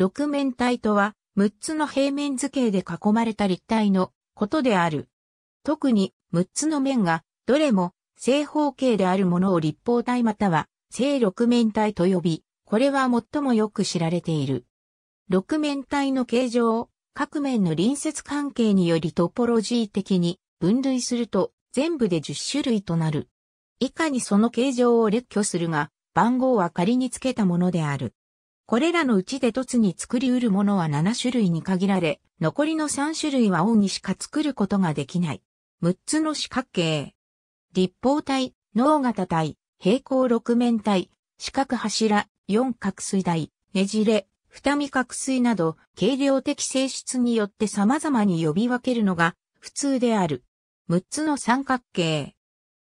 六面体とは、6つの平面図形で囲まれた立体のことである。特に6つの面が、どれも正方形であるものを立方体または正六面体と呼び、これは最もよく知られている。六面体の形状を各面の隣接関係によりトポロジー的に分類すると全部で10種類となる。以下にその形状を列挙するが、番号は仮につけたものである。これらのうちで凸に作り得るものは7種類に限られ、残りの3種類は王にしか作ることができない。6つの四角形。立方体、脳型体、平行六面体、四角柱、四角錐体、ねじれ、二味角錐など、軽量的性質によって様々に呼び分けるのが普通である。6つの三角形。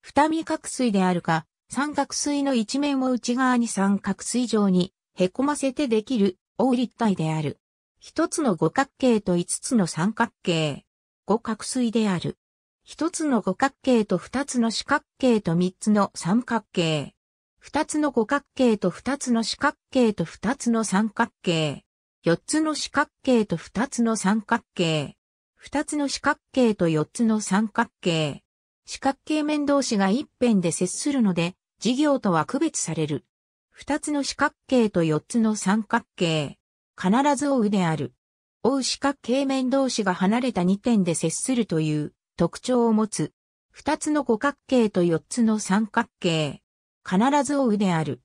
二味角錐であるか、三角錐の一面を内側に三角錐状に凹ませてできる、大立体である。一つの五角形と五つの三角形。五角錐である。一つの五角形と二つの四角形と三つの三角形。二つの五角形と二つの四角形と二つの三角形。四つの四角形と二つの三角形。二つの四角形と四つの三角形。四角形面同士が一辺で接するので、事業とは区別される。二つの四角形と四つの三角形。必ず追うである。追う四角形面同士が離れた2点で接するという特徴を持つ。二つの五角形と四つの三角形。必ず追うである。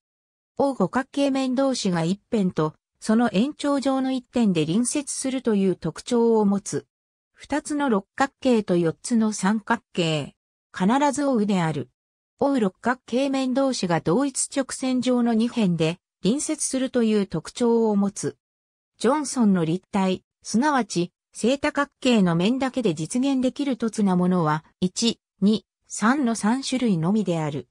追う五角形面同士が一辺と、その延長上の一点で隣接するという特徴を持つ。二つの六角形と四つの三角形。必ず追うである。方六角形面同士が同一直線上の二辺で隣接するという特徴を持つ。ジョンソンの立体、すなわち正多角形の面だけで実現できる凸なものは、1、2、3の3種類のみである。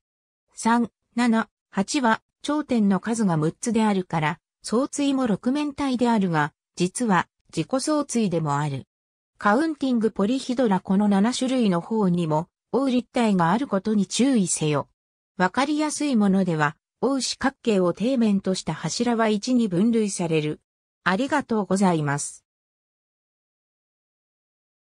3、7、8は頂点の数が6つであるから、相対も6面体であるが、実は自己相対でもある。カウンティングポリヒドラこの7種類の方にも大立体があることに注意せよ。わかりやすいものでは、大四角形を底面とした柱は1に分類される。ありがとうございます。